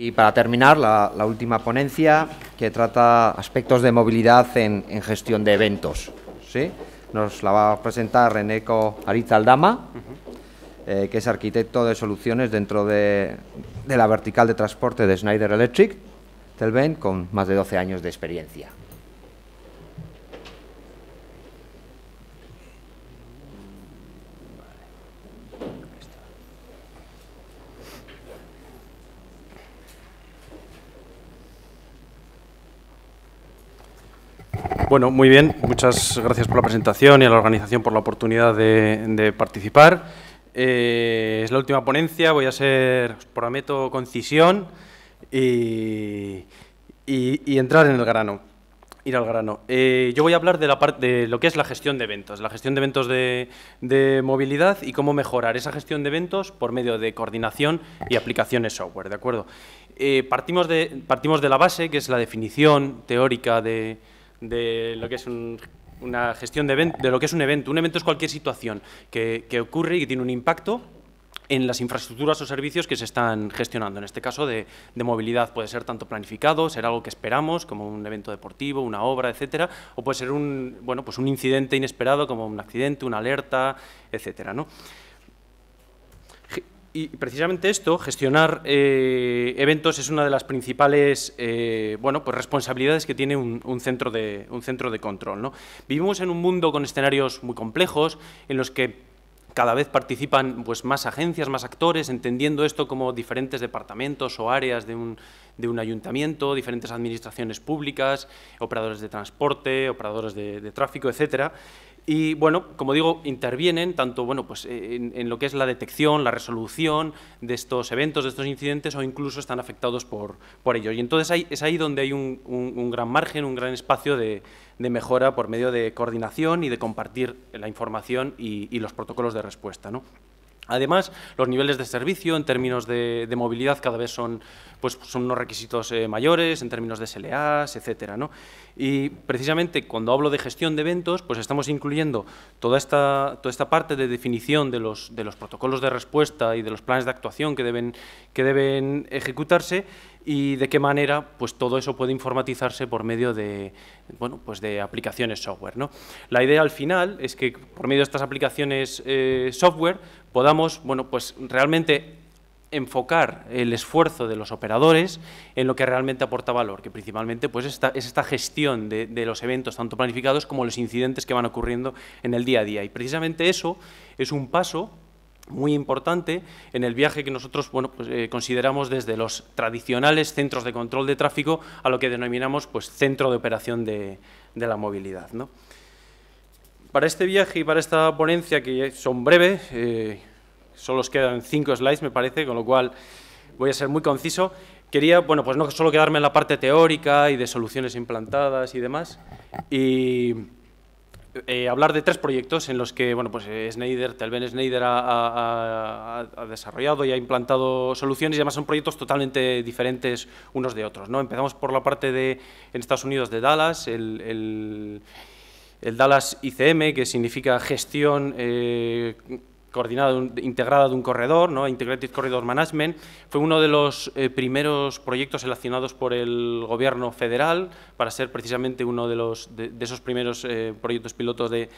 Y para terminar, la, última ponencia que trata aspectos de movilidad en, gestión de eventos. ¿sí? Nos la va a presentar Reneco Aritzaldama, eh, que es arquitecto de soluciones dentro de, la vertical de transporte de Schneider Electric, Telven, con más de 12 años de experiencia. Bueno, muy bien. Muchas gracias por la presentación y a la organización por la oportunidad de, participar. Eh, es la última ponencia. Voy a ser, prometo, concisión y, entrar en el grano. Ir al grano. Eh, yo voy a hablar de, la parte de lo que es la gestión de eventos, la gestión de eventos de, movilidad y cómo mejorar esa gestión de eventos por medio de coordinación y aplicaciones software, ¿de acuerdo? Eh, partimos, de, partimos de la base, que es la definición teórica de, de lo que es un, una gestión de, de lo que es un evento. Un evento es cualquier situación que, ocurre y que tiene un impacto en las infraestructuras o servicios que se están gestionando. En este caso de, movilidad puede ser tanto planificado, ser algo que esperamos, como un evento deportivo, una obra, etcétera, o puede ser un, bueno, pues un incidente inesperado, como un accidente, una alerta, etcétera y precisamente esto, gestionar eh, eventos, es una de las principales eh, bueno, pues responsabilidades que tiene un, centro de, un centro de control. ¿no? Vivimos en un mundo con escenarios muy complejos, en los que cada vez participan pues, más agencias, más actores, entendiendo esto como diferentes departamentos o áreas de un, de un ayuntamiento, diferentes administraciones públicas, operadores de transporte, operadores de, de tráfico, etcétera. Y bueno, como digo, intervienen tanto pues, eh, en, lo que es la detección, la resolución de estos eventos, de estos incidentes, o incluso están afectados por, por ellos. Y entonces es ahí donde hay un, gran margen, un gran espacio de, mejora por medio de coordinación y de compartir la información y, y los protocolos de respuesta. ¿no? Además, los niveles de servicio en términos de, movilidad cada vez son, pues, son unos requisitos eh, mayores en términos de SLAs, etcétera. Y precisamente cuando hablo de gestión de eventos, pues estamos incluyendo toda esta, toda esta parte de definición de los, protocolos de respuesta y de los planes de actuación que deben, que deben ejecutarse y de qué manera pues todo eso puede informatizarse por medio de pues de aplicaciones software la idea al final es que por medio de estas aplicaciones eh, software podamos bueno, pues realmente enfocar el esfuerzo de los operadores en lo que realmente aporta valor, que principalmente pues, es esta gestión de, los eventos, tanto planificados como los incidentes que van ocurriendo en el día a día. Y precisamente eso es un paso muy importante en el viaje que nosotros pues, eh, consideramos desde los tradicionales centros de control de tráfico a lo que denominamos pues, centro de operación de, de la movilidad. ¿no? Para este viaje y para esta ponencia, que son breves, eh, solo os quedan cinco slides, me parece, con lo cual voy a ser muy conciso. Quería, bueno, pues no solo quedarme en la parte teórica y de soluciones implantadas y demás, y eh, hablar de tres proyectos en los que, bueno, pues eh, Schneider, Telven Schneider ha, desarrollado y ha implantado soluciones y además son proyectos totalmente diferentes unos de otros, ¿no? Empezamos por la parte de, en Estados Unidos, de Dallas, el el Dallas ICM, que significa gestión eh, coordinada, integrada de un corredor, ¿no? Integrated Corridor Management, fue uno de los eh, primeros proyectos relacionados por el Gobierno federal para ser precisamente uno de, los, de, esos primeros eh, proyectos pilotos de,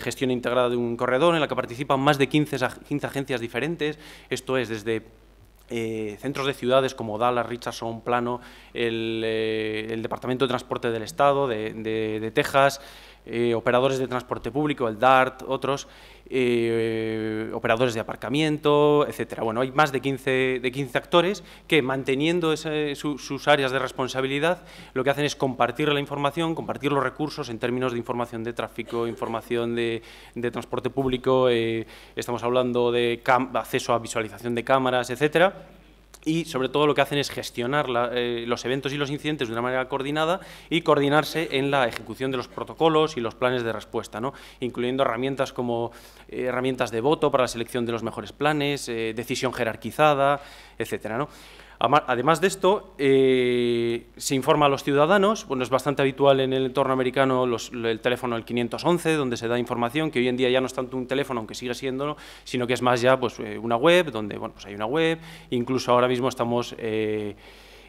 gestión integrada de un corredor, en la que participan más de 15, 15 agencias diferentes, esto es, desde centros de ciudades como Dallas, Richardson, Plano, el, Departamento de Transporte del Estado de Texas, eh, operadores de transporte público, el DART, otros, eh, operadores de aparcamiento, etcétera. Bueno, hay más de 15, de 15 actores que, manteniendo sus áreas de responsabilidad, lo que hacen es compartir la información, compartir los recursos en términos de información de tráfico, información de, transporte público, eh, estamos hablando de acceso a visualización de cámaras, etcétera y sobre todo lo que hacen es gestionar eh, los eventos y los incidentes de una manera coordinada y coordinarse en la ejecución de los protocolos y los planes de respuesta, ¿no? incluyendo herramientas como eh, herramientas de voto para la selección de los mejores planes, eh, decisión jerarquizada, etcétera. Además de esto, eh, se informa a los ciudadanos, bueno, es bastante habitual en el entorno americano el teléfono el 511, donde se da información, que hoy en día ya no es tanto un teléfono, aunque sigue siéndolo, sino que es más ya pues, eh, una web, donde bueno, pues hay una web, incluso ahora mismo estamos... Eh,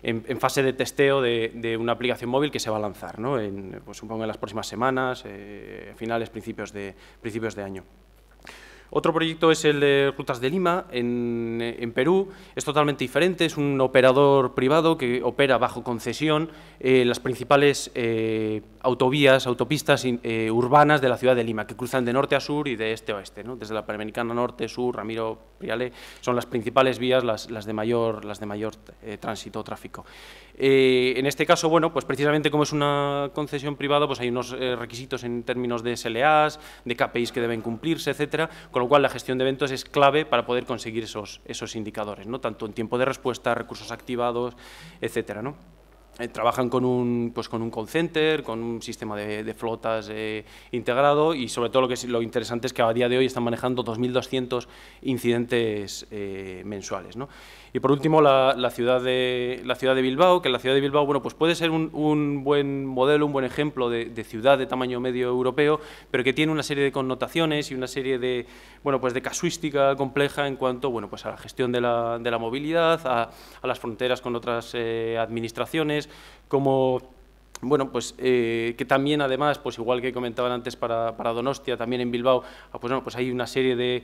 en, fase de testeo de, una aplicación móvil que se va a lanzar, ¿no? en, pues, supongo en las próximas semanas, finales, principios de, principios de año. Otro proyecto es el de Rutas de Lima, en, Perú. Es totalmente diferente, es un operador privado que opera bajo concesión eh, las principales eh, autovías, autopistas eh, urbanas de la ciudad de Lima, que cruzan de norte a sur y de este a oeste. Desde la Panamericana Norte, Sur, Ramiro Priale, son las principales vías, las, de mayor, las tránsito o tráfico. en este caso, bueno, pues precisamente como es una concesión privada, pues hay unos requisitos en términos de SLAs, de KPIs que deben cumplirse, etcétera, con lo cual, la gestión de eventos es clave para poder conseguir esos, esos indicadores, ¿no? tanto en tiempo de respuesta, recursos activados, etcétera. ¿no? Eh, trabajan con un, pues con un call center, con un sistema de, flotas eh, integrado y sobre todo lo, que es, lo interesante es que a día de hoy están manejando 2.200 incidentes eh, mensuales. Y por último, la, ciudad de, la ciudad de Bilbao, que la ciudad de Bilbao bueno, pues puede ser un, un buen modelo, un buen ejemplo de, ciudad de tamaño medio europeo, pero que tiene una serie de connotaciones y una serie de, bueno, pues de casuística compleja en cuanto bueno, pues a la gestión de la, de la movilidad, a las fronteras con otras administraciones, como bueno, pues eh, que también además, pues igual que comentaban antes para, Donostia, también en Bilbao, ah, pues, pues hay una serie de,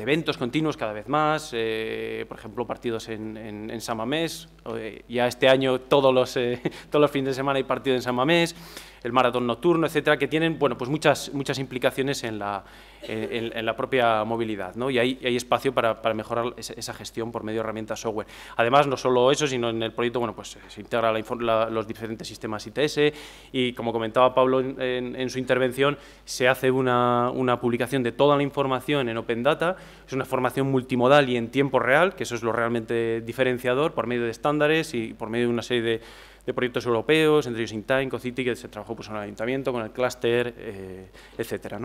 eventos continuos cada vez más, eh, por ejemplo, partidos en, en, San Mamés, eh, ya este año todos los, todos los fines de semana hay partido en San Mamés, el maratón nocturno, etcétera, que tienen bueno, pues muchas, muchas implicaciones en la, en, la propia movilidad. ¿no? Y hay, hay espacio para, mejorar esa, gestión por medio de herramientas software. Además, no solo eso, sino en el proyecto bueno, pues, se integra los diferentes sistemas ITS y, como comentaba Pablo en, su intervención, se hace una, una publicación de toda la información en Open Data. Es una formación multimodal y en tiempo real, que eso es lo realmente diferenciador, por medio de estándares y por medio de una serie de de proyectos europeos, entre ellos Time, Cocity, que se trabajó pues, en el ayuntamiento, con el clúster, eh, etcétera.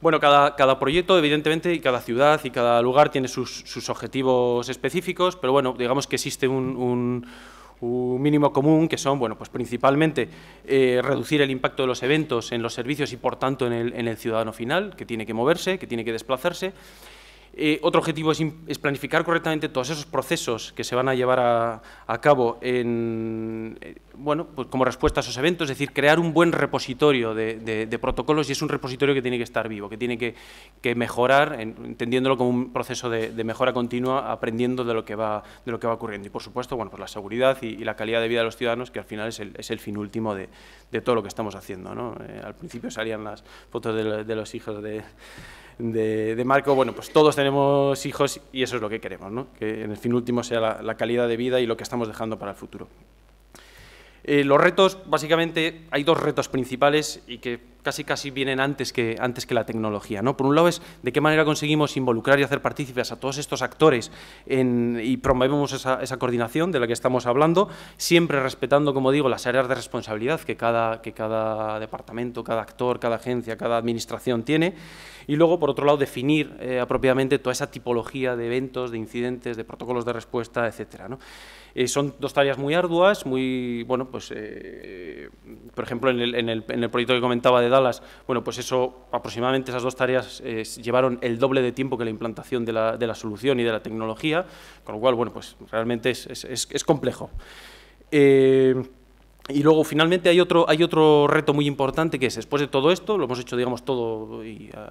Bueno, cada, cada, proyecto, evidentemente, y cada ciudad y cada lugar tiene sus, objetivos específicos, pero bueno, digamos que existe un, mínimo común, que son, bueno, pues principalmente eh, reducir el impacto de los eventos en los servicios y, por tanto, en el, en el, ciudadano final, que tiene que moverse, que tiene que desplazarse, eh, otro objetivo es, planificar correctamente todos esos procesos que se van a llevar a cabo en, eh, bueno, pues como respuesta a esos eventos, es decir, crear un buen repositorio de, protocolos y es un repositorio que tiene que estar vivo, que tiene que, mejorar, entendiéndolo como un proceso de, mejora continua, aprendiendo de lo, que va, de lo que va ocurriendo. Y, por supuesto, bueno, pues la seguridad y, la calidad de vida de los ciudadanos, que al final es el, fin último de, todo lo que estamos haciendo. Eh, al principio salían las fotos de, los hijos de... Marco, bueno, pues todos tenemos hijos y eso es lo que queremos, ¿no? que en el fin último sea la calidad de vida y lo que estamos dejando para el futuro. Eh, los retos, básicamente, hay dos retos principales y que casi casi vienen antes que, antes que la tecnología. ¿no? Por un lado es de qué manera conseguimos involucrar y hacer partícipes a todos estos actores y promovemos esa, coordinación de la que estamos hablando, siempre respetando, como digo, las áreas de responsabilidad que cada, que cada departamento, cada actor, cada agencia, cada administración tiene. Y luego, por otro lado, definir eh, apropiadamente toda esa tipología de eventos, de incidentes, de protocolos de respuesta, etcétera. ¿no? Eh, son dos tareas muy arduas, muy, bueno, pues, eh, por ejemplo, en el, en el proyecto que comentaba de Dallas, bueno, pues eso, aproximadamente esas dos tareas eh, llevaron el doble de tiempo que la implantación de la, solución y de la tecnología, con lo cual, bueno, pues realmente es, complejo. Eh, y luego, finalmente, hay otro, hay otro reto muy importante que es, después de todo esto, lo hemos hecho, digamos, todo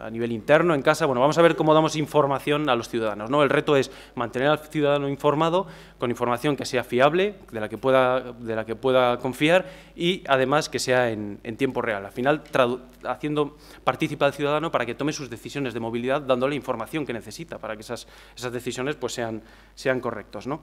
a nivel interno, en casa, bueno, vamos a ver cómo damos información a los ciudadanos, ¿no? El reto es mantener al ciudadano informado con información que sea fiable, de la que pueda, de la que pueda confiar y, además, que sea en, tiempo real. Al final, haciendo participa al ciudadano para que tome sus decisiones de movilidad, dándole información que necesita para que esas, esas decisiones pues, sean, sean correctas, ¿no?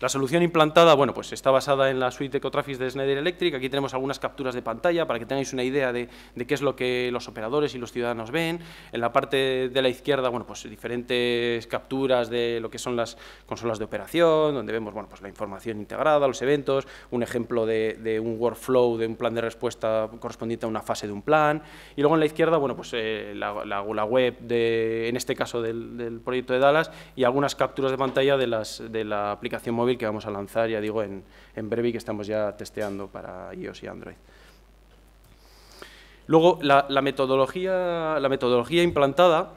La solución implantada, bueno, pues está basada en la suite de de Schneider Electric. Aquí tenemos algunas capturas de pantalla para que tengáis una idea de, qué es lo que los operadores y los ciudadanos ven. En la parte de la izquierda, bueno, pues diferentes capturas de lo que son las consolas de operación, donde vemos, bueno, pues la información integrada, los eventos, un ejemplo de, un workflow, de un plan de respuesta correspondiente a una fase de un plan. Y luego en la izquierda, bueno, pues eh, la, la, web, de, en este caso del, del proyecto de Dallas, y algunas capturas de pantalla de, las, de la aplicación móvil que vamos a lanzar, ya digo, en, breve y que estamos ya testeando para iOS y Android. Luego, la, metodología, la metodología implantada,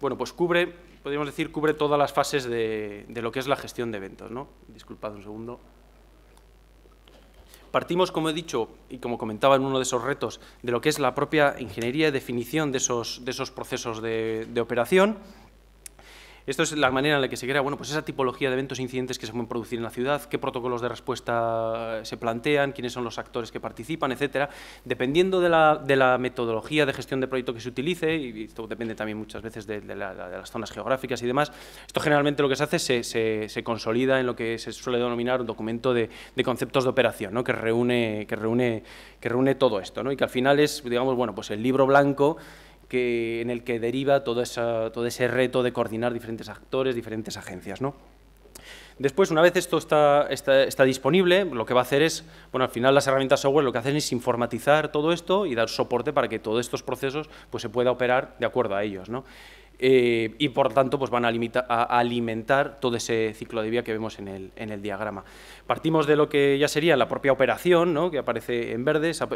bueno, pues cubre, podríamos decir, cubre todas las fases de, lo que es la gestión de eventos, ¿no? Disculpad un segundo. Partimos, como he dicho y como comentaba en uno de esos retos, de lo que es la propia ingeniería y definición de esos, de esos procesos de, de operación, esto es la manera en la que se crea, bueno, pues esa tipología de eventos e incidentes que se pueden producir en la ciudad, qué protocolos de respuesta eh, se plantean, quiénes son los actores que participan, etcétera. Dependiendo de la, metodología de gestión de proyecto que se utilice, y esto depende también muchas veces de, las zonas geográficas y demás, esto generalmente lo que se hace se, se, se consolida en lo que se suele denominar un documento de, conceptos de operación, ¿no? que, reúne, que, reúne, que reúne todo esto, ¿no? y que al final es, digamos, bueno, pues el libro blanco en el que deriva todo, todo ese reto de coordinar diferentes actores, diferentes agencias. ¿no? Después, una vez esto está, está, disponible, lo que va a hacer es, bueno, al final las herramientas software lo que hacen es informatizar todo esto y dar soporte para que todos estos procesos pues, se pueda operar de acuerdo a ellos. ¿no? Eh, y por tanto pues van a, alimentar todo ese ciclo de vida que vemos en el, diagrama. Partimos de lo que ya sería la propia operación, ¿no? que aparece en verde, esa,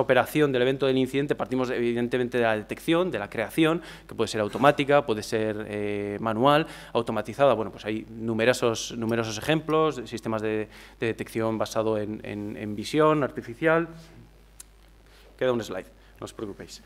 operación del evento del incidente, partimos evidentemente de la detección, de la creación, que puede ser automática, puede ser eh, manual, automatizada, bueno, pues hay numerosos, numerosos ejemplos, sistemas de, detección basado en visión artificial. Queda un slide, no os preocupéis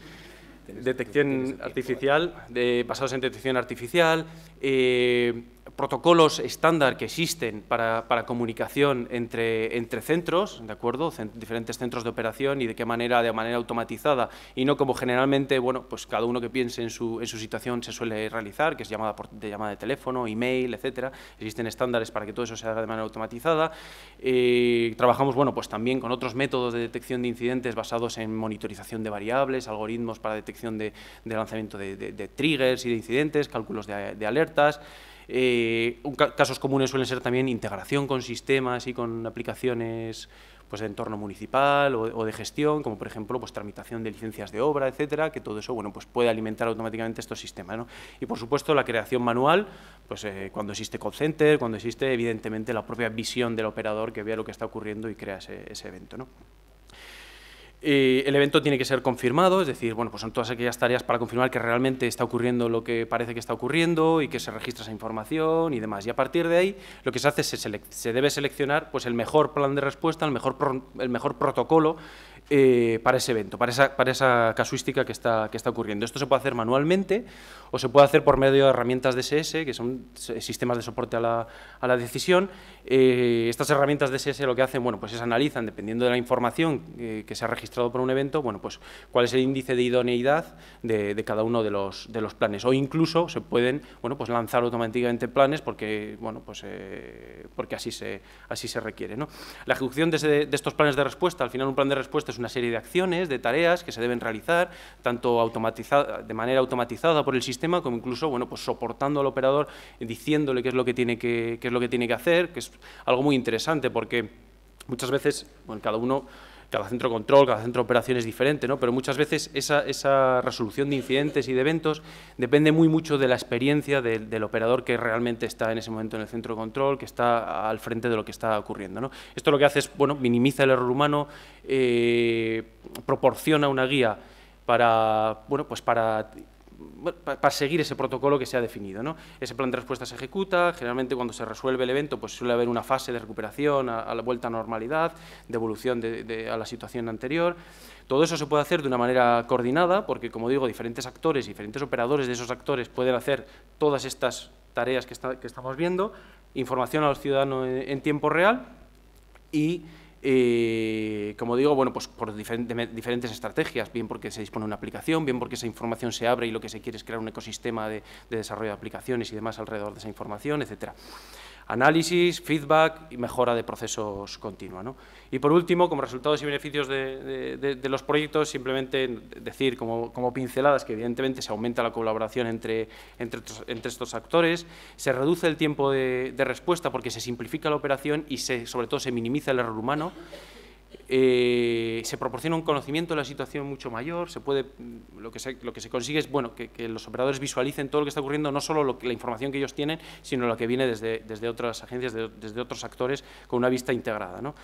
detección artificial, de, basados en detección artificial, eh, protocolos estándar que existen para, comunicación entre, entre, centros, ¿de acuerdo? diferentes centros de operación y de qué manera, de manera automatizada, y no como generalmente, bueno, pues cada uno que piense en su, en su situación se suele realizar, que es llamada, de, llamada de teléfono, email, etcétera. Existen estándares para que todo eso se haga de manera automatizada. Eh, trabajamos, bueno, pues también con otros métodos de detección de incidentes basados en monitorización de variables, algoritmos para detección de, lanzamiento de, de, triggers y de incidentes, cálculos de alertas, eh, casos comunes suelen ser también integración con sistemas y con aplicaciones pues, de entorno municipal o, de gestión, como por ejemplo pues, tramitación de licencias de obra, etcétera, que todo eso bueno, pues, puede alimentar automáticamente estos sistemas. ¿no? Y por supuesto la creación manual, pues, eh, cuando existe call center, cuando existe evidentemente la propia visión del operador que vea lo que está ocurriendo y crea ese, ese evento. ¿no? Eh, el evento tiene que ser confirmado, es decir, bueno, pues son todas aquellas tareas para confirmar que realmente está ocurriendo lo que parece que está ocurriendo y que se registra esa información y demás. Y a partir de ahí, lo que se hace es se, se debe seleccionar pues, el mejor plan de respuesta, el mejor, protocolo eh, para ese evento, para esa, casuística que está, ocurriendo. Esto se puede hacer manualmente o se puede hacer por medio de herramientas de DSS, que son sistemas de soporte a la, decisión. Eh, estas herramientas de SS lo que hacen, bueno, pues es analizan, dependiendo de la información que se ha registrado, por un evento, bueno, pues cuál es el índice de idoneidad de, cada uno de los, de los, planes. O incluso se pueden bueno, pues lanzar automáticamente planes porque, bueno, pues, eh, porque así, se, así se requiere. La ejecución de, estos planes de respuesta, al final un plan de respuesta es una serie de acciones, de tareas que se deben realizar, tanto de manera automatizada por el sistema como incluso bueno, pues soportando al operador, diciéndole qué es lo que tiene que, es lo que, tiene que hacer, que es algo muy interesante porque muchas veces bueno, cada uno cada centro de control, cada centro de operación es diferente, pero muchas veces esa, resolución de incidentes y de eventos depende muy mucho de la experiencia del, operador que realmente está en ese momento en el centro de control, que está al frente de lo que está ocurriendo. Esto lo que hace es, bueno, minimiza el error humano, eh, proporciona una guía para, bueno, pues para para seguir ese protocolo que se ha definido. Ese plan de respuesta se ejecuta, generalmente cuando se resuelve el evento pues suele haber una fase de recuperación a, la vuelta a normalidad, de evolución de, a la situación anterior. Todo eso se puede hacer de una manera coordinada, porque, como digo, diferentes actores y diferentes operadores de esos actores pueden hacer todas estas tareas que, estamos viendo, información a los ciudadanos en tiempo real y y eh, como digo, bueno, pues por diferentes, estrategias, bien porque se dispone una aplicación, bien porque esa información se abre y lo que se quiere es crear un ecosistema de, de desarrollo de aplicaciones y demás alrededor de esa información, etcétera análisis, feedback y mejora de procesos continua. Y por último, como resultados y beneficios de, los proyectos, simplemente decir como, pinceladas que evidentemente se aumenta la colaboración entre, entre, estos actores, se reduce el tiempo de, de respuesta porque se simplifica la operación y se, sobre todo se minimiza el error humano. Eh, se proporciona un conocimiento de la situación mucho mayor, se puede, mm, lo, que se, lo que se consigue es bueno, que, los operadores visualicen todo lo que está ocurriendo, no solo la información que ellos tienen, sino la que viene desde, desde otras agencias, desde otros actores, con una vista integrada. ¿no?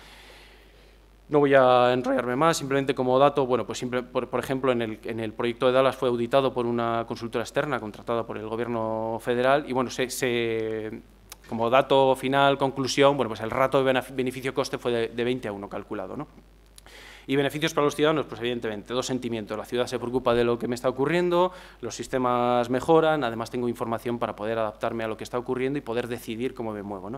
voy a enrollarme más, simplemente como dato, bueno, pues por, ejemplo, en el, en el, proyecto de Dallas fue auditado por una consultora externa contratada por el Gobierno federal y, bueno, se, como dato final, conclusión, bueno, pues el rato de beneficio-coste fue de, de 20 a 1 calculado. ¿no? Y beneficios para los ciudadanos, pues evidentemente, dos sentimientos. La ciudad se preocupa de lo que me está ocurriendo, los sistemas mejoran, además tengo información para poder adaptarme a lo que está ocurriendo y poder decidir cómo me muevo.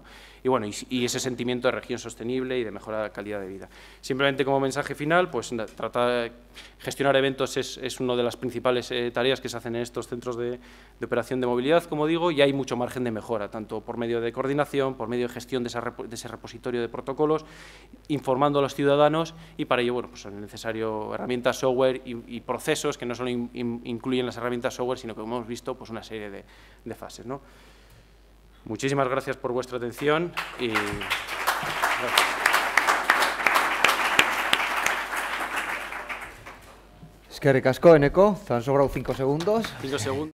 Y bueno, y, ese sentimiento de región sostenible y de mejora de la calidad de vida. Simplemente como mensaje final, pues tratar, gestionar eventos es, una de las principales eh, tareas que se hacen en estos centros de, operación de movilidad, como digo, y hay mucho margen de mejora, tanto por medio de coordinación, por medio de gestión de, ese repositorio de protocolos, informando a los ciudadanos y para ello, pues son pues herramientas software y, procesos que no solo incluyen las herramientas software, sino que, hemos visto, pues una serie de, fases. Muchísimas gracias por vuestra atención y... Gracias. que recasco sobrado 5 segundos. segundos.